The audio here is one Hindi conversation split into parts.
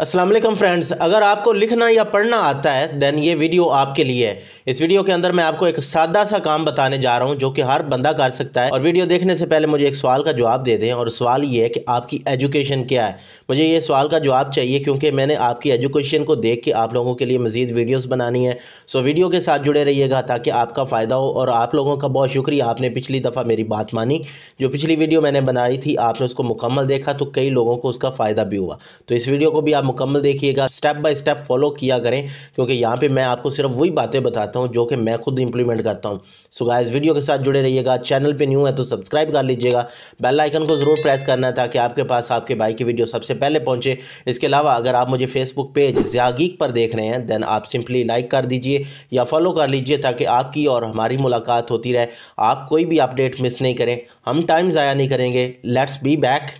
असलम फ्रेंड्स अगर आपको लिखना या पढ़ना आता है देन ये वीडियो आपके लिए है इस वीडियो के अंदर मैं आपको एक सादा सा काम बताने जा रहा हूँ जो कि हर बंदा कर सकता है और वीडियो देखने से पहले मुझे एक सवाल का जवाब दे दें और सवाल ये है कि आपकी एजुकेशन क्या है मुझे ये सवाल का जवाब चाहिए क्योंकि मैंने आपकी एजुकेशन को देख के आप लोगों के लिए मज़ीद वीडियोज़ बनानी है सो वीडियो के साथ जुड़े रहिएगा ताकि आपका फ़ायदा हो और आप लोगों का बहुत शुक्रिया आपने पिछली दफ़ा मेरी बात मानी जो पिछली वीडियो मैंने बनाई थी आपने उसको मुकम्मल देखा तो कई लोगों को उसका फ़ायदा भी हुआ तो इस वीडियो को भी आप मुकम्मल देखिएगा स्टेप बाय स्टेप फॉलो किया करें क्योंकि यहाँ पे मैं आपको सिर्फ वही बातें बताता हूँ जो कि मैं खुद इंप्लीमेंट करता हूँ सो गाइस वीडियो के साथ जुड़े रहिएगा चैनल पर न्यू है तो सब्सक्राइब कर लीजिएगा बेल आइकन को ज़रूर प्रेस करना है ताकि आपके पास आपके भाई की वीडियो सबसे पहले पहुँचे इसके अलावा अगर आप मुझे फेसबुक पेज ज्यागीक पर देख रहे हैं देन आप सिंपली लाइक कर दीजिए या फॉलो कर लीजिए ताकि आपकी और हमारी मुलाकात होती रहे आप कोई भी अपडेट मिस नहीं करें हम टाइम ज़ाया नहीं करेंगे let's be back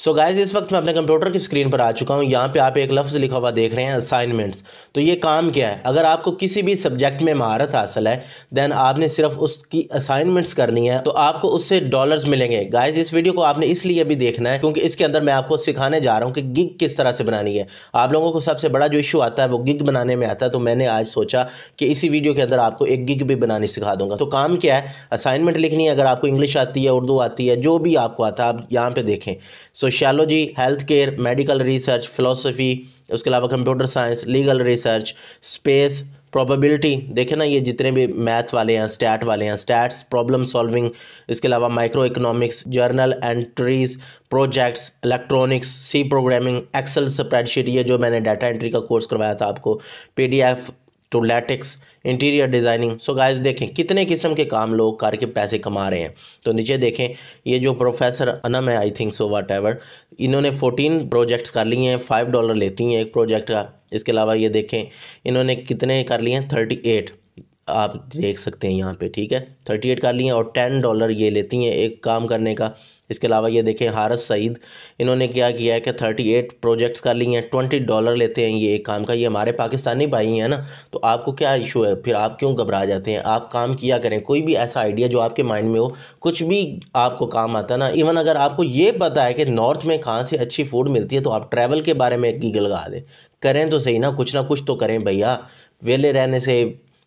so so guys इस वक्त मैं अपने कंप्यूटर की स्क्रीन पर आ चुका हूँ यहाँ पे आप एक लफ्ज़ लिखा हुआ देख रहे हैं असाइनमेंट्स तो ये काम क्या है अगर आपको किसी भी सब्जेक्ट में महारत हासिल है देन आपने सिर्फ उसकी असाइनमेंट्स करनी है तो आपको उससे डॉलर्स मिलेंगे गाइज इस वीडियो को आपने इसलिए भी देखना है क्योंकि इसके अंदर मैं आपको सिखाने जा रहा हूँ कि गिग किस तरह से बनानी है आप लोगों को सबसे बड़ा जो इशू आता है वो गिग बनाने में आता है तो मैंने आज सोचा कि इसी वीडियो के अंदर आपको एक गिग भी बनानी सिखा दूंगा तो काम क्या है असाइनमेंट लिखनी है अगर आपको इंग्लिश आती है उर्दू आती है जो भी आपको आता है आप यहाँ पर देखें so sociology health care medical research philosophy उसके अलावा computer science legal research space probability देखे ना ये जितने भी मैथ वाले हैं स्टैट वाले हैं स्टैट्स प्रॉब्लम सॉल्विंग इसके अलावा microeconomics journal entries projects electronics C programming Excel spreadsheet ये जो मैंने डाटा एंट्री का कोर्स करवाया था आपको PDF to latex interior designing so guys देखें कितने किस्म के काम लोग करके पैसे कमा रहे हैं तो नीचे देखें ये जो प्रोफेसर अनम है I think so whatever इन्होंने फोर्टीन प्रोजेक्ट्स कर लिए हैं फाइव डॉलर लेती हैं एक प्रोजेक्ट का इसके अलावा ये देखें इन्होंने कितने कर लिए हैं थर्टी एट आप देख सकते हैं यहाँ पे ठीक है थर्टी एट कर लिए और टेन डॉलर ये लेती हैं एक काम करने का इसके अलावा ये देखें हारस सईद इन्होंने क्या किया है कि थर्टी एट प्रोजेक्ट्स कर लिए हैं ट्वेंटी डॉलर लेते हैं ये एक काम का ये हमारे पाकिस्तानी भाई हैं ना तो आपको क्या इशू है फिर आप क्यों घबरा जाते हैं आप काम किया करें कोई भी ऐसा आइडिया जो आपके माइंड में हो कुछ भी आपको काम आता है ना इवन अगर आपको ये पता है कि नॉर्थ में कहाँ से अच्छी फूड मिलती है तो आप ट्रैवल के बारे में एक गीगल लगा दें करें तो सही ना कुछ ना कुछ तो करें भैया वेले रहने से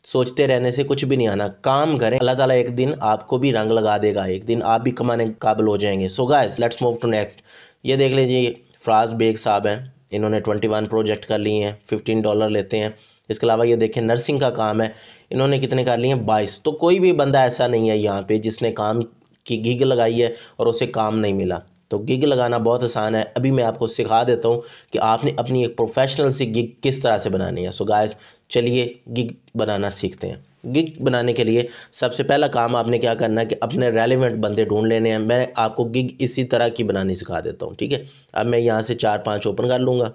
सोचते रहने से कुछ भी नहीं आना काम करें अल्लाह ताला एक दिन आपको भी रंग लगा देगा एक दिन आप भी कमाने काबिल हो जाएंगे so guys let's move to next ये देख लीजिए फ्राज बेग साहब हैं इन्होंने ट्वेंटी वन प्रोजेक्ट कर लिए हैं फिफ्टीन डॉलर लेते हैं इसके अलावा ये देखें नर्सिंग का काम है इन्होंने कितने कर लिए हैं बाईस तो कोई भी बंदा ऐसा नहीं है यहाँ पर जिसने काम की घीघ लगाई है और उसे काम नहीं मिला तो गिग लगाना बहुत आसान है अभी मैं आपको सिखा देता हूँ कि आपने अपनी एक प्रोफेशनल सी गिग किस तरह से बनानी है सो गाइस चलिए गिग बनाना सीखते हैं गिग बनाने के लिए सबसे पहला काम आपने क्या करना है कि अपने रेलिवेंट बंदे ढूंढ लेने हैं मैं आपको गिग इसी तरह की बनानी सिखा देता हूँ ठीक है अब मैं यहाँ से चार पाँच ओपन कर लूँगा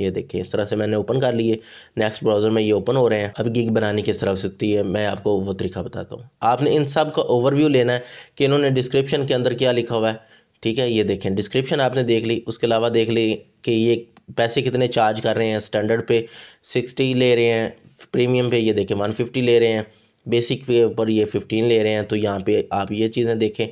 ये देखिए इस तरह से मैंने ओपन कर लिए नेक्स्ट ब्राउज़र में ये ओपन हो रहे हैं अब गिग बनाने की तरह सकती है मैं आपको वो तरीका बताता हूँ आपने इन सब का ओवरव्यू लेना है कि इन्होंने डिस्क्रिप्शन के अंदर क्या लिखा हुआ है ठीक है ये देखें डिस्क्रिप्शन आपने देख ली उसके अलावा देख ली कि ये पैसे कितने चार्ज कर रहे हैं स्टैंडर्ड पे सिक्सटी ले रहे हैं प्रीमियम पे ये देखें वन फिफ्टी ले रहे हैं बेसिक के ऊपर ये फिफ्टीन ले रहे हैं तो यहाँ पे आप ये चीज़ें देखें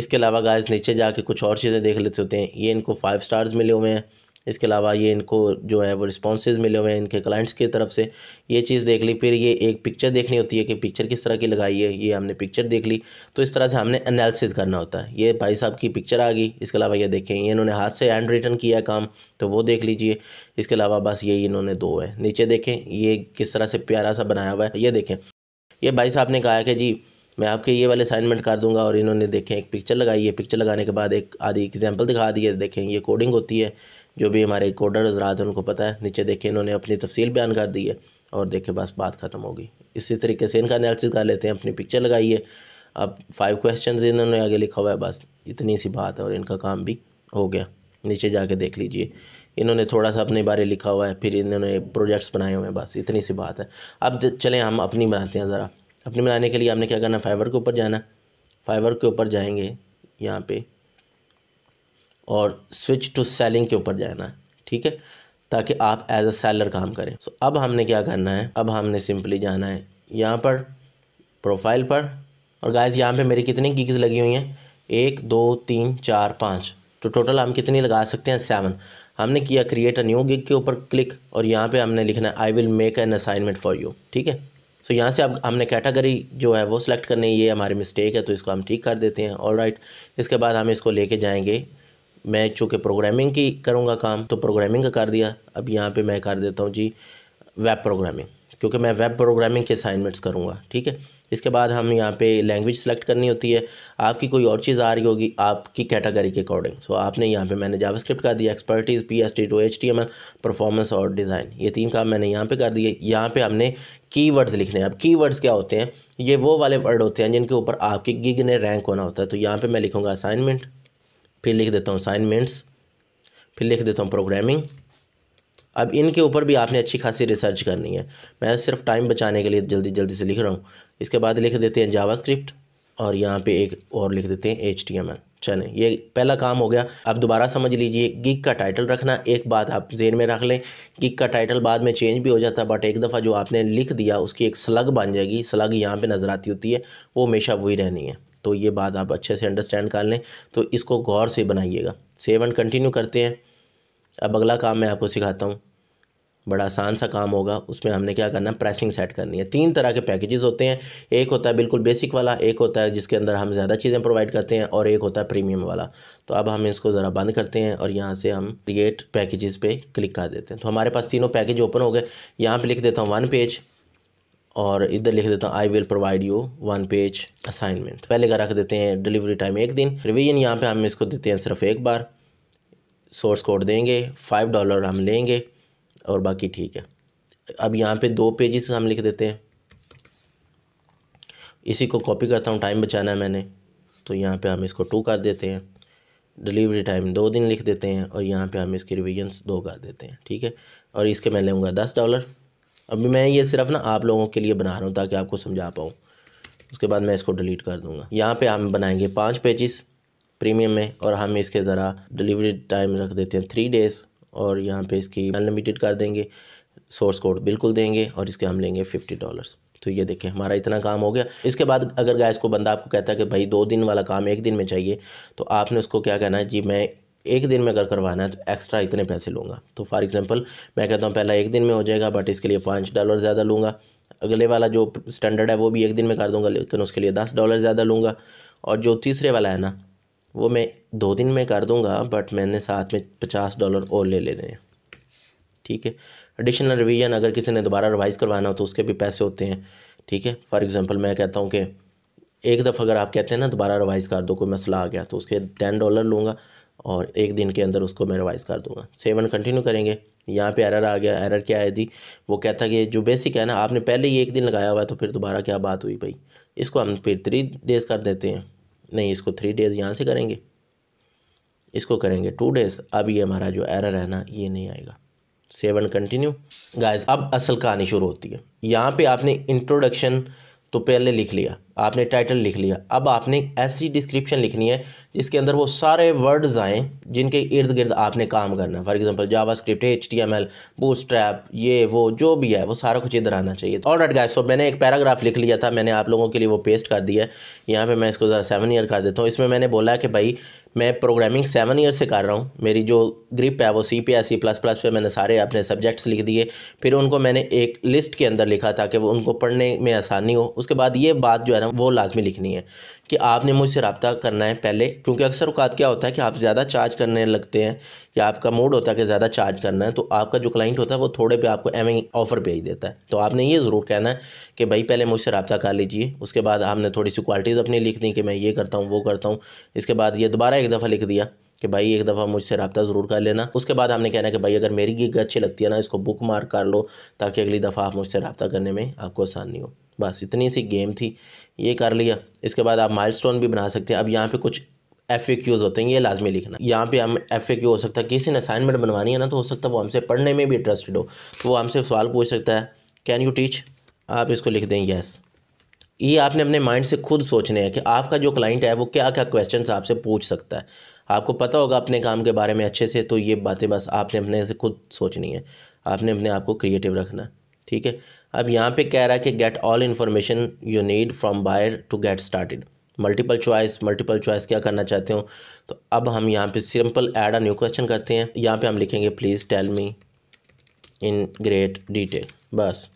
इसके अलावा गाइस नीचे जाके कुछ और चीज़ें देख लेते होते हैं ये इनको फाइव स्टार्स मिले हुए हैं इसके अलावा ये इनको जो है वो रिस्पॉन्सेज मिले हुए हैं इनके क्लाइंट्स की तरफ से ये चीज़ देख ली फिर ये एक पिक्चर देखनी होती है कि पिक्चर किस तरह की लगाई है ये हमने पिक्चर देख ली तो इस तरह से हमने एनालिसिस करना होता है ये भाई साहब की पिक्चर आ गई इसके अलावा ये देखें ये इन्होंने हाथ से हैंड रिटर्न किया काम तो वो देख लीजिए इसके अलावा बस यही इन्होंने दो है नीचे देखें ये किस तरह से प्यारा सा बनाया हुआ है ये देखें ये भाई साहब ने कहा है कि जी मैं आपके ये वाले असाइनमेंट कर दूंगा और इन्होंने देखें एक पिक्चर लगाई है पिक्चर लगाने के बाद एक आधी एग्जाम्पल दिखा दी है देखें ये कोडिंग होती है जो भी हमारे कोडर हजरात हैं उनको पता है नीचे देखें इन्होंने अपनी तफसील बयान कर दी है और देखें बस बात ख़त्म होगी इसी तरीके से इनका एनालिसिस कर लेते हैं अपनी पिक्चर लगाइए अब फाइव क्वेश्चन इन्होंने आगे लिखा हुआ है बस इतनी सी बात है और इनका काम भी हो गया नीचे जाके देख लीजिए इन्होंने थोड़ा सा अपने बारे लिखा हुआ है फिर इन्होंने प्रोजेक्ट्स बनाए हुए हैं बस इतनी सी बात है अब चलें हम अपनी बनाते हैं ज़रा अपने बनाने के लिए आपने क्या करना फ़ाइवर के ऊपर जाना फाइवर के ऊपर जाएंगे यहाँ पे और स्विच टू सेलिंग के ऊपर जाना ठीक है ताकि आप एज अ सेलर काम करें सो so, अब हमने क्या करना है अब हमने सिंपली जाना है यहाँ पर प्रोफाइल पर और गाइस यहाँ पे मेरी कितनी गिग्स लगी हुई हैं एक दो तीन चार पाँच तो टोटल हम कितनी लगा सकते हैं सेवन हमने किया क्रिएट अ न्यू गिग के ऊपर क्लिक और यहाँ पे हमने लिखना है I will make an assignment for you ठीक है सो so, यहाँ से अब हमने कैटेगरी जो है वो सिलेक्ट करनी है ये हमारी मिस्टेक है तो इसको हम ठीक कर देते हैं ऑल राइट इसके बाद हम इसको लेके जाएंगे मैं चूँकि प्रोग्रामिंग की करूँगा काम तो प्रोग्रामिंग का कर दिया अब यहाँ पे मैं कर देता हूँ जी वेब प्रोग्रामिंग क्योंकि मैं वेब प्रोग्रामिंग के असाइनमेंट्स करूँगा ठीक है इसके बाद हम यहाँ पे लैंग्वेज सेलेक्ट करनी होती है आपकी कोई और चीज़ आ रही होगी आपकी कैटेगरी के अकॉर्डिंग सो आपने यहाँ पे मैंने जावास्क्रिप्ट कर दिया expertise P S T to H T M L performance और डिज़ाइन ये तीन काम मैंने यहाँ पे कर दिए यहाँ पे हमने कीवर्ड्स लिखने हैं अब कीवर्ड्स क्या होते हैं ये वो वाले वर्ड होते हैं जिनके ऊपर आपकी गिग ने रैंक होना होता है तो यहाँ पर मैं लिखूँगा असाइनमेंट फिर लिख देता हूँ असाइनमेंट्स फिर लिख देता हूँ प्रोग्रामिंग अब इनके ऊपर भी आपने अच्छी खासी रिसर्च करनी है मैं सिर्फ टाइम बचाने के लिए जल्दी जल्दी से लिख रहा हूँ इसके बाद लिख देते हैं जावा और यहाँ पे एक और लिख देते हैं एच टी एम चलें ये पहला काम हो गया अब दोबारा समझ लीजिए गिग का टाइटल रखना एक बात आप जेन में रख लें गिग का टाइटल बाद में चेंज भी हो जाता है बट एक दफ़ा जो आपने लिख दिया उसकी एक स्लग बन जाएगी स्लग यहाँ पे नज़र आती होती है वो हमेशा वही रहनी है तो ये बात आप अच्छे से अंडरस्टैंड कर लें तो इसको गौर से बनाइएगा सेव एंड कंटिन्यू करते हैं अब अगला काम मैं आपको सिखाता हूँ बड़ा आसान सा काम होगा उसमें हमने क्या करना है प्रेसिंग सेट करनी है तीन तरह के पैकेजेस होते हैं एक होता है बिल्कुल बेसिक वाला एक होता है जिसके अंदर हम ज़्यादा चीज़ें प्रोवाइड करते हैं और एक होता है प्रीमियम वाला तो अब हम इसको ज़रा बंद करते हैं और यहाँ से हम क्रिएट पैकेजेस पे क्लिक कर देते हैं तो हमारे पास तीनों पैकेज ओपन हो गए यहाँ पर लिख देता हूँ वन पेज और इधर लिख देता हूँ I will provide you one page assignment पहले का रख देते हैं डिलीवरी टाइम एक दिन रिविजन यहाँ पर हम इसको देते हैं सिर्फ एक बार सोर्स कोड देंगे फाइव डॉलर हम लेंगे और बाकी ठीक है अब यहाँ पे दो पेजेस हम लिख देते हैं इसी को कॉपी करता हूँ टाइम बचाना है मैंने तो यहाँ पे हम इसको टू कर देते हैं डिलीवरी टाइम दो दिन लिख देते हैं और यहाँ पे हम इसके रिविजन्स दो कर देते हैं ठीक है और इसके मैं लूँगा दस डॉलर अभी मैं ये सिर्फ ना आप लोगों के लिए बना रहा हूँ ताकि आपको समझा पाऊँ उसके बाद मैं इसको डिलीट कर दूँगा यहाँ पर हम बनाएंगे पाँच पेजेस प्रीमियम में और हम इसके ज़रा डिलीवरी टाइम रख देते हैं थ्री डेज़ और यहाँ पे इसकी अनलिमिटेड कर देंगे सोर्स कोड बिल्कुल देंगे और इसके हम लेंगे फिफ्टी डॉलर्स तो ये देखिए हमारा इतना काम हो गया इसके बाद अगर गैस को बंदा आपको कहता है कि भाई दो दिन वाला काम एक दिन में चाहिए तो आपने उसको क्या कहना है जी मैं एक दिन में अगर करवाना है तो एक्स्ट्रा इतने पैसे लूँगा तो फॉर एग्जांपल मैं कहता हूँ पहला एक दिन में हो जाएगा बट इसके लिए पाँच डॉलर ज़्यादा लूँगा अगले वाला जो स्टैंडर्ड है वो भी एक दिन में कर दूँगा लेकिन उसके लिए दस डॉलर ज़्यादा लूँगा और जो तीसरे वाला है ना वो मैं दो दिन में कर दूंगा बट मैंने साथ में पचास डॉलर और ले लेने हैं ठीक है एडिशनल रिवीजन अगर किसी ने दोबारा रिवाइज़ करवाना हो तो उसके भी पैसे होते हैं ठीक है फॉर एग्ज़ाम्पल मैं कहता हूँ कि एक दफ़ा अगर आप कहते हैं ना दोबारा रिवाइज़ कर दो कोई मसला आ गया तो उसके टेन डॉलर लूँगा और एक दिन के अंदर उसको मैं रिवाइज़ कर दूँगा सेवन कंटिन्यू करेंगे यहाँ पे एरर आ गया एरर क्या आई थी वो कहता कि जो बेसिक है ना आपने पहले ही एक दिन लगाया हुआ है तो फिर दोबारा क्या बात हुई भाई इसको हम फिर थ्री डेज़ कर देते हैं नहीं इसको थ्री डेज़ यहाँ से करेंगे इसको करेंगे टू डेज़ अब ये हमारा जो एरर है ना ये नहीं आएगा सेवन कंटिन्यू गाइस अब असल कहानी शुरू होती है यहाँ पे आपने इंट्रोडक्शन तो पहले लिख लिया आपने टाइटल लिख लिया अब आपने ऐसी डिस्क्रिप्शन लिखनी है जिसके अंदर वो सारे वर्ड्स आएँ जिनके इर्द गिर्द आपने काम करना है for example JavaScript H T M L Bootstrap ये वो जो भी है वो सारा कुछ इधर आना चाहिए ऑल राइट गाइस सो मैंने एक पैराग्राफ लिख लिया था मैंने आप लोगों के लिए वो पेस्ट कर दिया है यहाँ पर मैं इसको ज़रा सेवन ईयर कर देता हूँ इसमें मैंने बोला कि भाई मैं प्रोग्रामिंग सेवन ईयर से कर रहा हूँ मेरी जो ग्रिप है वो C P S C plus plus पे मैंने सारे अपने सब्जेक्ट्स लिख दिए फिर उनको मैंने एक लिस्ट के अंदर लिखा था कि वो उनको पढ़ने में आसानी हो उसके बाद ये बात जो है ना वो लाजमी लिखनी है कि आपने मुझसे रबता करना है पहले क्योंकि अक्सर अवकात क्या होता है कि आप ज़्यादा चार्ज करने लगते हैं या आपका मूड होता है कि ज़्यादा चार्ज करना है तो आपका जो क्लाइंट होता है वो थोड़े पे आपको एम ऑफ़र भेज देता है तो आपने ये ज़रूर कहना है कि भाई पहले मुझसे रबता कर लीजिए उसके बाद आपने थोड़ी सी क्वालिटीज़ अपनी लिख दी कि मैं ये करता हूँ वो करता हूँ इसके बाद ये दोबारा एक दफ़ा लिख दिया कि भाई एक दफ़ा मुझसे रबता ज़रूर कर लेना उसके बाद हमने कहना है कि भाई अगर मेरी गिग अच्छी लगती है ना इसको बुक मार्क कर लो ताकि अगली दफ़ा आप मुझसे रबता करने में आपको आसानी हो बस इतनी सी गेम थी ये कर लिया इसके बाद आप माइलस्टोन भी बना सकते हैं अब यहाँ पे कुछ एफ ए क्यूज़ होते हैं ये लाजमी लिखना यहाँ पे हम एफ ए क्यू हो सकता है किसी ने असाइनमेंट बनवानी है ना तो हो सकता है वो हमसे पढ़ने में भी इंटरेस्टेड हो तो वो हमसे सवाल पूछ सकता है कैन यू टीच आप इसको लिख दें येस ये आपने अपने माइंड से खुद सोचने हैं कि आपका जो क्लाइंट है वो क्या क्या क्वेश्चन आपसे पूछ सकता है आपको पता होगा अपने काम के बारे में अच्छे से तो ये बातें बस आपने अपने से खुद सोचनी है आपने अपने आप को क्रिएटिव रखना है ठीक है अब यहाँ पे कह रहा है कि get all information you need from buyer to get started multiple choice multiple choice क्या करना चाहते हो तो अब हम यहाँ पे simple add a new question करते हैं यहाँ पे हम लिखेंगे please tell me in great detail बस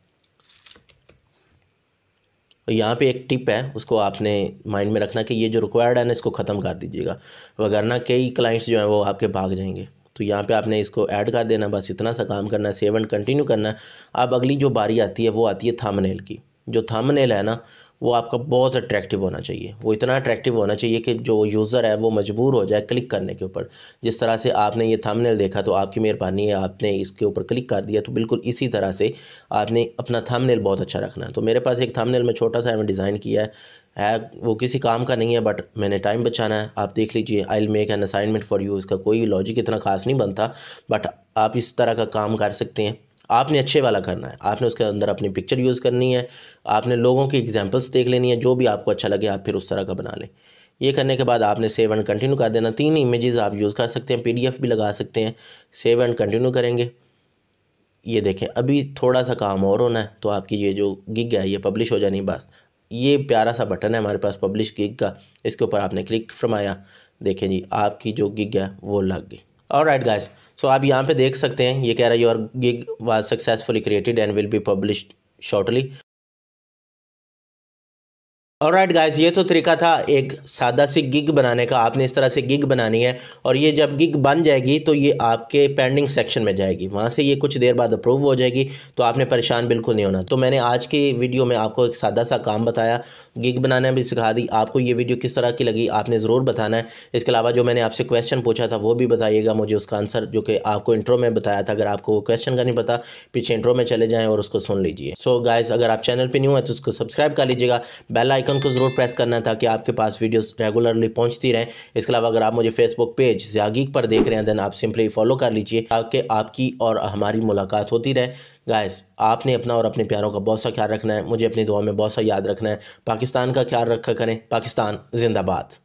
यहाँ पे एक टिप है उसको आपने माइंड में रखना कि ये जो रिक्वायर्ड है ना इसको ख़त्म कर दीजिएगा वगरना कई क्लाइंट्स जो हैं वो आपके भाग जाएंगे तो यहाँ पे आपने इसको ऐड कर देना बस इतना सा काम करना है सेव एंड कंटिन्यू करना है अब अगली जो बारी आती है वो आती है थामनेल की जो थामनेल है ना वो आपका बहुत अट्रैक्टिव होना चाहिए वो इतना अट्रैक्टिव होना चाहिए कि जो यूज़र है वो मजबूर हो जाए क्लिक करने के ऊपर जिस तरह से आपने ये थामनेल देखा तो आपकी मेहरबानी है आपने इसके ऊपर क्लिक कर दिया तो बिल्कुल इसी तरह से आपने अपना थामनेल बहुत अच्छा रखना है तो मेरे पास एक थामनेल में छोटा सा एवं डिज़ाइन किया है है वो किसी काम का नहीं है बट मैंने टाइम बचाना है आप देख लीजिए I will make an assignment for you इसका कोई लॉजिक इतना खास नहीं बनता बट आप इस तरह का काम कर सकते हैं आपने अच्छे वाला करना है आपने उसके अंदर अपनी पिक्चर यूज़ करनी है आपने लोगों की एग्जाम्पल्स देख लेनी है जो भी आपको अच्छा लगे आप फिर उस तरह का बना लें ये करने के बाद आपने सेव एंड कंटिन्यू कर देना तीन इमेजेस आप यूज़ कर सकते हैं पीडीएफ भी लगा सकते हैं सेव एंड कंटिन्यू करेंगे ये देखें अभी थोड़ा सा काम और होना है तो आपकी ये जो गिग है ये पब्लिश हो जानी बस ये प्यारा सा बटन है हमारे पास पब्लिश गिग का इसके ऊपर आपने क्लिक फरमाया देखें जी आपकी जो गिग है वो लग गई और राइट गाइज सो आप यहाँ पे देख सकते हैं ये कह रहा है your gig was successfully created and will be published shortly all right guys ये तो तरीका था एक सादा सी गिग बनाने का आपने इस तरह से गिग बनानी है और ये जब गिग बन जाएगी तो ये आपके पेंडिंग सेक्शन में जाएगी वहाँ से ये कुछ देर बाद अप्रूव हो जाएगी तो आपने परेशान बिल्कुल नहीं होना तो मैंने आज की वीडियो में आपको एक सादा सा काम बताया गिग बनाना भी सिखा दी आपको ये वीडियो किस तरह की लगी आपने ज़रूर बताना है इसके अलावा जो मैंने आपसे क्वेश्चन पूछा था वो भी बताइएगा मुझे उसका आंसर जो कि आपको इंट्रो में बताया था अगर आपको वो क्वेश्चन का नहीं पता पीछे इंट्रो में चले जाएँ और उसको सुन लीजिए सो गाइज़ अगर आप चैनल पर न्यू है तो उसको सब्सक्राइब कर लीजिएगा बेल आइकन बटन को ज़रूर प्रेस करना है ताकि आपके पास वीडियोस रेगुलरली पहुंचती रहें इसके अलावा अगर आप मुझे फेसबुक पेज जागीक पर देख रहे हैं देन आप सिंपली फॉलो कर लीजिए ताकि आपकी और हमारी मुलाकात होती रहे गाइस आपने अपना और अपने प्यारों का बहुत सा ख्याल रखना है मुझे अपनी दुआ में बहुत सा याद रखना है पाकिस्तान का ख्याल रखा करें पाकिस्तान जिंदाबाद